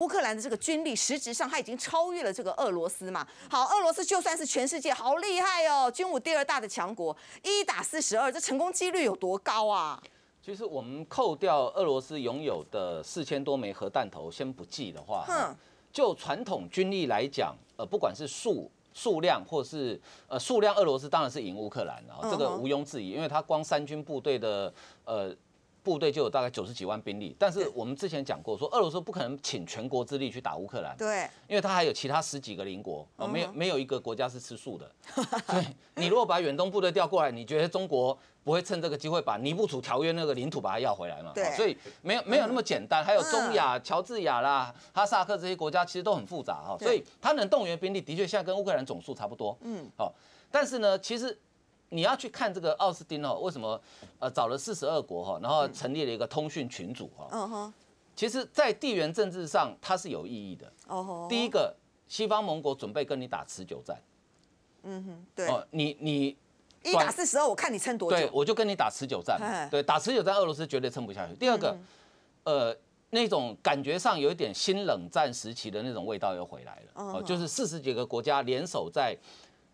乌克兰的这个军力，实质上它已经超越了这个俄罗斯嘛？好，俄罗斯就算是全世界好厉害哦，军武第二大的强国，一打四十二，这成功几率有多高啊？其实我们扣掉俄罗斯拥有的四千多枚核弹头先不计的话，就传统军力来讲，呃，不管是数数量或是呃数量，俄罗斯当然是赢乌克兰了，这个毋庸置疑，因为它光三军部队的呃。部队就有大概九十几万兵力，但是我们之前讲过，说俄罗斯不可能请全国之力去打乌克兰，对，因为他还有其他十几个邻国，没有没有一个国家是吃素的。你如果把远东部队调过来，你觉得中国不会趁这个机会把《尼布楚条约》那个领土把它要回来嘛？对，所以没有没有那么简单。还有中亚、乔治亚啦、哈萨克这些国家其实都很复杂哈，所以它能动员兵力的确现在跟乌克兰总数差不多，嗯，好，但是呢，其实。你要去看这个奥斯汀哦，为什么？呃，找了四十二国哈，然后成立了一个通讯群组哈。嗯哼。其实，在地缘政治上，它是有意义的。哦第一个，西方盟国准备跟你打持久战。嗯哼，对。哦，你你一打四十二，我看你撑多久？对，我就跟你打持久战。对，打持久战，俄罗斯绝对撑不下去。第二个，呃，那种感觉上有一点新冷战时期的那种味道又回来了。哦。就是四十几个国家联手在。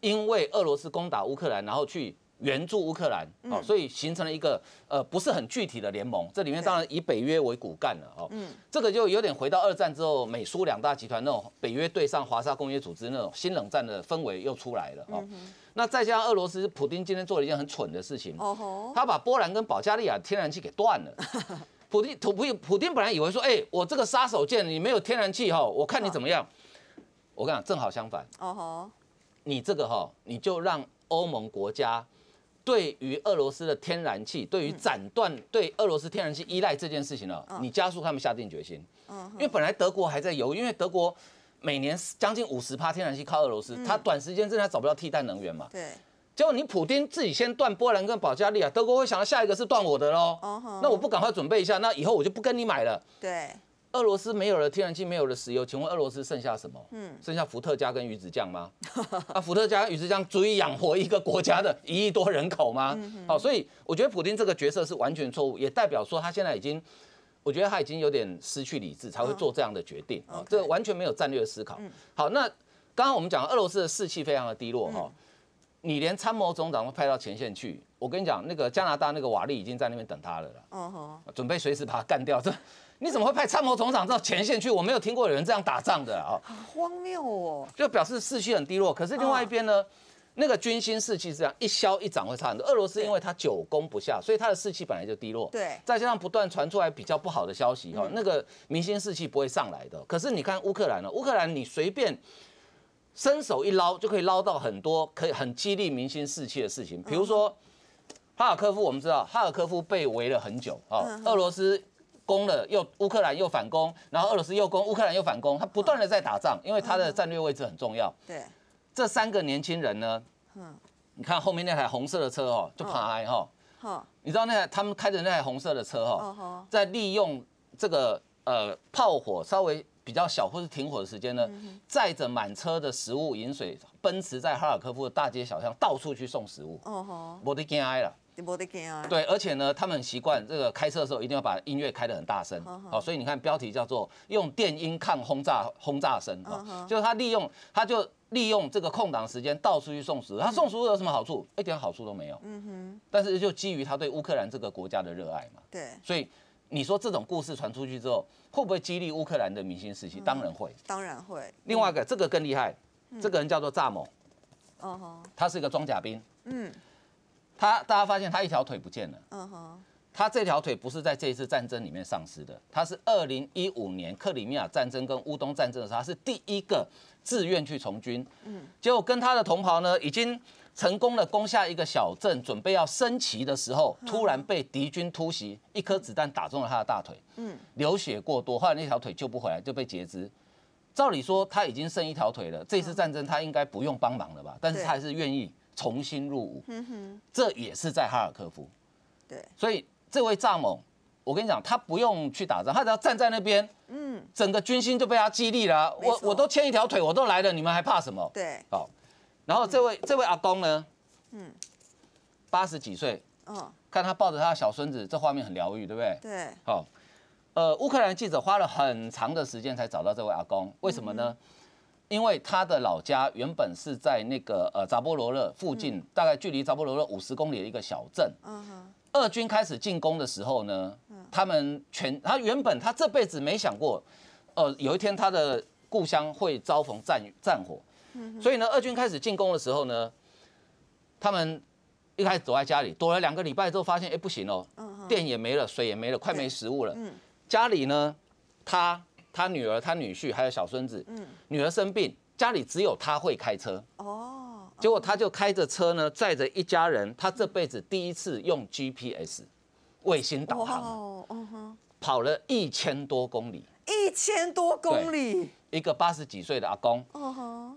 因为俄罗斯攻打乌克兰，然后去援助乌克兰，哦，所以形成了一个呃不是很具体的联盟。这里面当然以北约为骨干了，哦，嗯，这个就有点回到二战之后美苏两大集团那种北约对上华沙公约组织那种新冷战的氛围又出来了，哦，那再加上俄罗斯普丁今天做了一件很蠢的事情，哦他把波兰跟保加利亚天然气给断了。普丁土普普丁本来以为说，哎，我这个杀手锏，你没有天然气哈，我看你怎么样。我跟你讲，正好相反，哦吼。你这个哈，你就让欧盟国家对于俄罗斯的天然气，对于斩断对俄罗斯天然气依赖这件事情呢，你加速他们下定决心。因为本来德国还在犹豫，因为德国每年将近五十趴天然气靠俄罗斯，它短时间真的找不到替代能源嘛。对。结果你普丁自己先断波兰跟保加利亚，德国会想到下一个是断我的喽。那我不赶快准备一下，那以后我就不跟你买了。对。俄罗斯没有了天然气，没有了石油，请问俄罗斯剩下什么？嗯，剩下伏特加跟鱼子酱吗？啊，伏特加、鱼子酱足以养活一个国家的一亿多人口吗？好，所以我觉得普京这个角色是完全错误，也代表说他现在已经，我觉得他已经有点失去理智，才会做这样的决定啊，这完全没有战略思考。好，那刚刚我们讲俄罗斯的士气非常的低落哈，你连参谋总长都派到前线去，我跟你讲，那个加拿大那个瓦利已经在那边等他了了，准备随时把他干掉这。你怎么会派参谋总长到前线去？我没有听过有人这样打仗的啊！好荒谬哦！就表示士气很低落。可是另外一边呢，那个军心士气是这样一消一涨会差很多。俄罗斯因为他久攻不下，所以他的士气本来就低落。对，再加上不断传出来比较不好的消息，哈，那个民心士气不会上来的。可是你看乌克兰呢？乌克兰你随便伸手一捞就可以捞到很多可以很激励民心士气的事情，比如说哈尔科夫，我们知道哈尔科夫被围了很久啊，俄罗斯。攻了又乌克兰又反攻，然后俄罗斯又攻乌克兰又反攻，他不断的在打仗，因为他的战略位置很重要。对，这三个年轻人呢，嗯，你看后面那台红色的车哦，就爬埃哈，好，你知道那台他们开着那台红色的车哈，在利用这个呃炮火稍微。比较小，或是停火的时间呢？载着满车的食物、饮水，奔驰在哈尔科夫的大街小巷，到处去送食物。哦吼，没得惊挨了，没对，而且呢，他们习惯这个开车的时候一定要把音乐开得很大声。好，所以你看标题叫做“用电音抗轰炸轰炸声”，啊，就是他利用他就利用这个空档时间到处去送食物。他送食物有什么好处？一点好处都没有。嗯哼。但是就基于他对乌克兰这个国家的热爱嘛。对。所以。你说这种故事传出去之后，会不会激励乌克兰的民心士气？当然会，当然会。另外一个，这个更厉害，这个人叫做炸某，哦他是一个装甲兵，嗯，他大家发现他一条腿不见了，嗯哼，他这条腿不是在这一次战争里面丧失的，他是二零一五年克里米亚战争跟乌东战争的时候，他是第一个自愿去从军，嗯，结果跟他的同袍呢已经。成功的攻下一个小镇，准备要升旗的时候，突然被敌军突袭，一颗子弹打中了他的大腿，嗯，流血过多，后来那条腿救不回来，就被截肢。照理说他已经剩一条腿了，这次战争他应该不用帮忙了吧？但是他还是愿意重新入伍，这也是在哈尔科夫，对，所以这位蚱蜢，我跟你讲，他不用去打仗，他只要站在那边，嗯，整个军心就被他激励了。我我都牵一条腿，我都来了，你们还怕什么？对，好。然后这位这位阿公呢，嗯，八十几岁，嗯，看他抱着他的小孙子，这画面很疗愈，对不对？对。好，呃，乌克兰记者花了很长的时间才找到这位阿公，为什么呢？因为他的老家原本是在那个呃扎波罗勒附近，大概距离扎波罗勒五十公里的一个小镇。嗯哼。俄军开始进攻的时候呢，他们全他原本他这辈子没想过，呃，有一天他的故乡会遭逢战战火。所以呢，二军开始进攻的时候呢，他们一开始躲在家里，躲了两个礼拜之后，发现哎不行哦，电也没了，水也没了，快没食物了。家里呢，他、他女儿、他女婿还有小孙子，女儿生病，家里只有他会开车。哦，结果他就开着车呢，载着一家人，他这辈子第一次用 GPS 卫星导航，跑了一千多公里，一千多公里。一个八十几岁的阿公，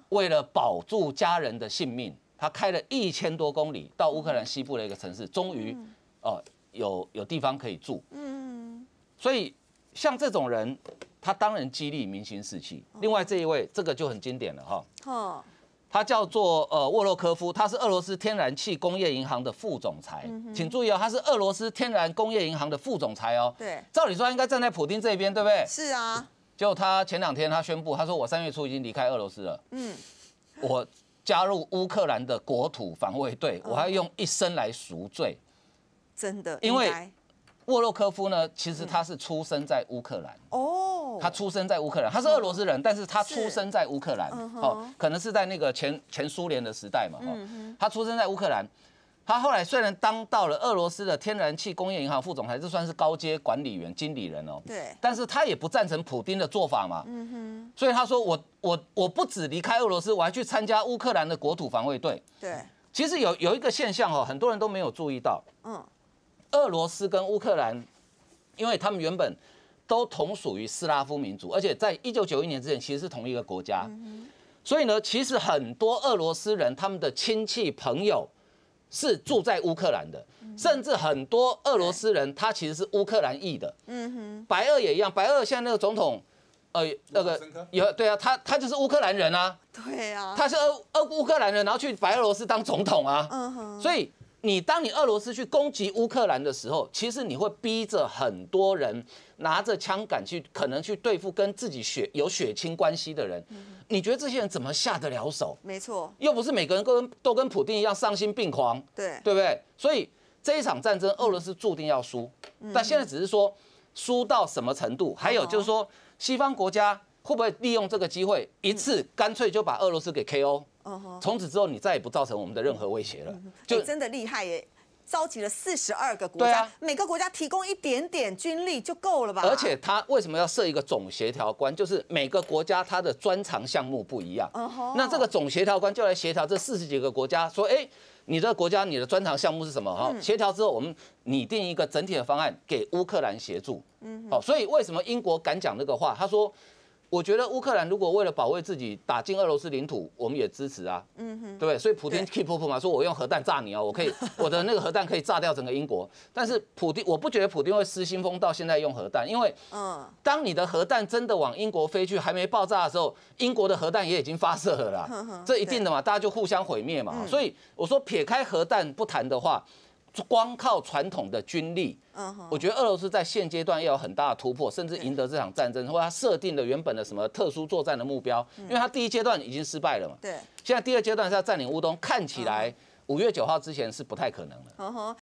为了保住家人的性命，他开了一千多公里到乌克兰西部的一个城市，终于，哦，有有地方可以住。嗯，所以像这种人，他当然激励民心士气。另外这一位，这个就很经典了哈。他叫做呃沃洛科夫，他是俄罗斯天然气工业银行的副总裁。请注意哦，他是俄罗斯天然工业银行的副总裁哦。对，照理说应该站在普丁这边，对不对？是啊。就他前两天，他宣布，他说我三月初已经离开俄罗斯了。嗯，我加入乌克兰的国土防卫队，我要用一生来赎罪。真的，因为沃洛科夫呢，其实他是出生在乌克兰。哦，他出生在乌克兰，他是俄罗斯人，但是他出生在乌克兰。哦，可能是在那个前前苏联的时代嘛。嗯，他出生在乌克兰。他后来虽然当到了俄罗斯的天然气工业银行副总，还是算是高阶管理员、经理人哦。对。但是他也不赞成普丁的做法嘛。嗯哼。所以他说：“我、我、我不止离开俄罗斯，我还去参加乌克兰的国土防卫队。”对。其实有有一个现象哦，很多人都没有注意到。嗯。俄罗斯跟乌克兰，因为他们原本都同属于斯拉夫民族，而且在一九九一年之前其实是同一个国家。所以呢，其实很多俄罗斯人，他们的亲戚朋友。是住在乌克兰的，甚至很多俄罗斯人，他其实是乌克兰裔的。嗯哼，白俄也一样，白俄现在那个总统，呃，那个有对啊，他他就是乌克兰人啊。对啊，他是俄俄乌克兰人，然后去白俄罗斯当总统啊。嗯哼，所以。你当你俄罗斯去攻击乌克兰的时候，其实你会逼着很多人拿着枪杆去，可能去对付跟自己血有血亲关系的人。你觉得这些人怎么下得了手？没错，又不是每个人跟都跟普京一样丧心病狂，对对不对？所以这一场战争，俄罗斯注定要输。但现在只是说输到什么程度？还有就是说，西方国家会不会利用这个机会，一次干脆就把俄罗斯给 KO？从此之后，你再也不造成我们的任何威胁了。就真的厉害耶！召集了四十二个国家，每个国家提供一点点军力就够了吧？而且他为什么要设一个总协调官？就是每个国家他的专长项目不一样。那这个总协调官就来协调这四十几个国家，说：“哎，你这个国家你的专长项目是什么？”哈，协调之后，我们拟定一个整体的方案给乌克兰协助。嗯，好，所以为什么英国敢讲那个话？他说。我觉得乌克兰如果为了保卫自己打进俄罗斯领土，我们也支持啊，对不对？所以普京 keep 嘛，说我用核弹炸你啊，我可以，我的那个核弹可以炸掉整个英国。但是普京，我不觉得普天会失心疯到现在用核弹，因为，当你的核弹真的往英国飞去还没爆炸的时候，英国的核弹也已经发射了啦，这一定的嘛，大家就互相毁灭嘛。所以我说撇开核弹不谈的话。光靠传统的军力，我觉得俄罗斯在现阶段要有很大的突破，甚至赢得这场战争，或他设定的原本的什么特殊作战的目标，因为他第一阶段已经失败了嘛。对，现在第二阶段是要占领乌东，看起来五月九号之前是不太可能的。